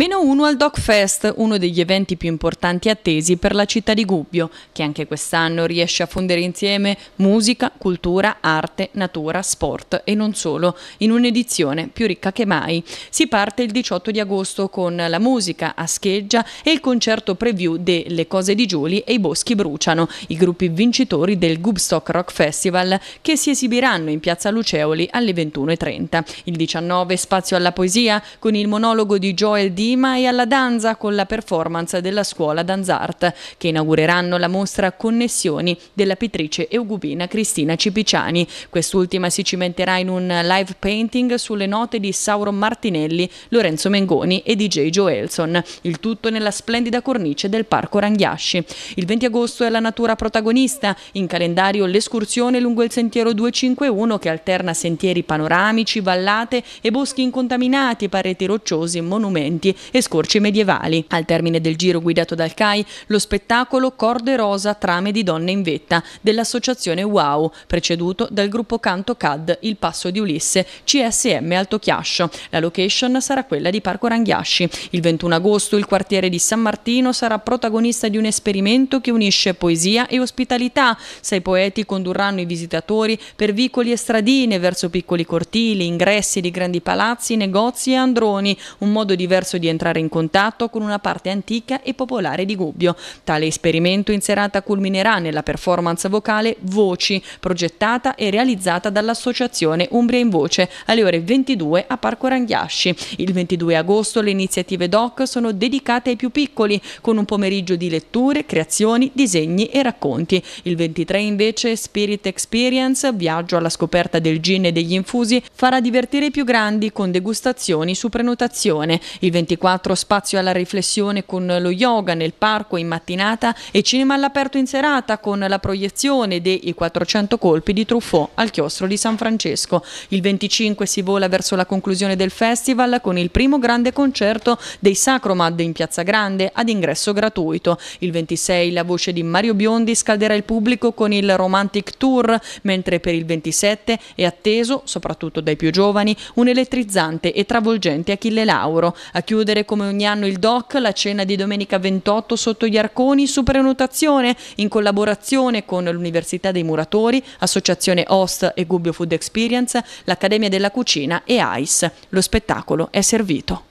Meno uno al Doc Fest, uno degli eventi più importanti attesi per la città di Gubbio, che anche quest'anno riesce a fondere insieme musica, cultura, arte, natura, sport e non solo, in un'edizione più ricca che mai. Si parte il 18 di agosto con la musica a scheggia e il concerto preview de Le cose di Giuli e i boschi bruciano, i gruppi vincitori del Gubstock Rock Festival che si esibiranno in piazza Luceoli alle 21.30. Il 19 spazio alla poesia con il monologo di Joel D clima e alla danza con la performance della scuola Danzart, che inaugureranno la mostra Connessioni della pittrice eugubina Cristina Cipiciani. Quest'ultima si cimenterà in un live painting sulle note di Sauro Martinelli, Lorenzo Mengoni e DJ Joelson, il tutto nella splendida cornice del Parco Ranghiasci. Il 20 agosto è la natura protagonista, in calendario l'escursione lungo il sentiero 251 che alterna sentieri panoramici, vallate e boschi incontaminati, pareti rocciosi, monumenti fuochi e scorci medievali. Al termine del giro guidato dal CAI, lo spettacolo Corde Rosa Trame di Donne in Vetta dell'associazione WOW, preceduto dal gruppo canto CAD Il Passo di Ulisse, CSM Alto Chiascio. La location sarà quella di Parco Ranghiasci. Il 21 agosto il quartiere di San Martino sarà protagonista di un esperimento che unisce poesia e ospitalità. Sei poeti condurranno i visitatori per vicoli e stradine, verso piccoli cortili, ingressi di grandi palazzi, negozi e androni, un modo diverso di di entrare in contatto con una parte antica e popolare di Gubbio. Tale esperimento in serata culminerà nella performance vocale Voci, progettata e realizzata dall'associazione Umbria in Voce alle ore 22 a Parco Ranghiasci. Il 22 agosto le iniziative DOC sono dedicate ai più piccoli, con un pomeriggio di letture, creazioni, disegni e racconti. Il 23 invece Spirit Experience, viaggio alla scoperta del gin e degli infusi, farà divertire i più grandi con degustazioni su prenotazione. Il 23 24, spazio alla riflessione con lo yoga nel parco in mattinata e cinema all'aperto in serata con la proiezione dei 400 colpi di Truffaut al chiostro di San Francesco. Il 25 si vola verso la conclusione del festival con il primo grande concerto dei Sacromad in Piazza Grande ad ingresso gratuito. Il 26 la voce di Mario Biondi scalderà il pubblico con il Romantic Tour, mentre per il 27 è atteso, soprattutto dai più giovani, un elettrizzante e travolgente Achille Lauro. A chiudere chiudere come ogni anno il DOC la cena di domenica 28 sotto gli Arconi su prenotazione in collaborazione con l'Università dei Muratori, Associazione Host e Gubbio Food Experience, l'Accademia della Cucina e AIS. Lo spettacolo è servito.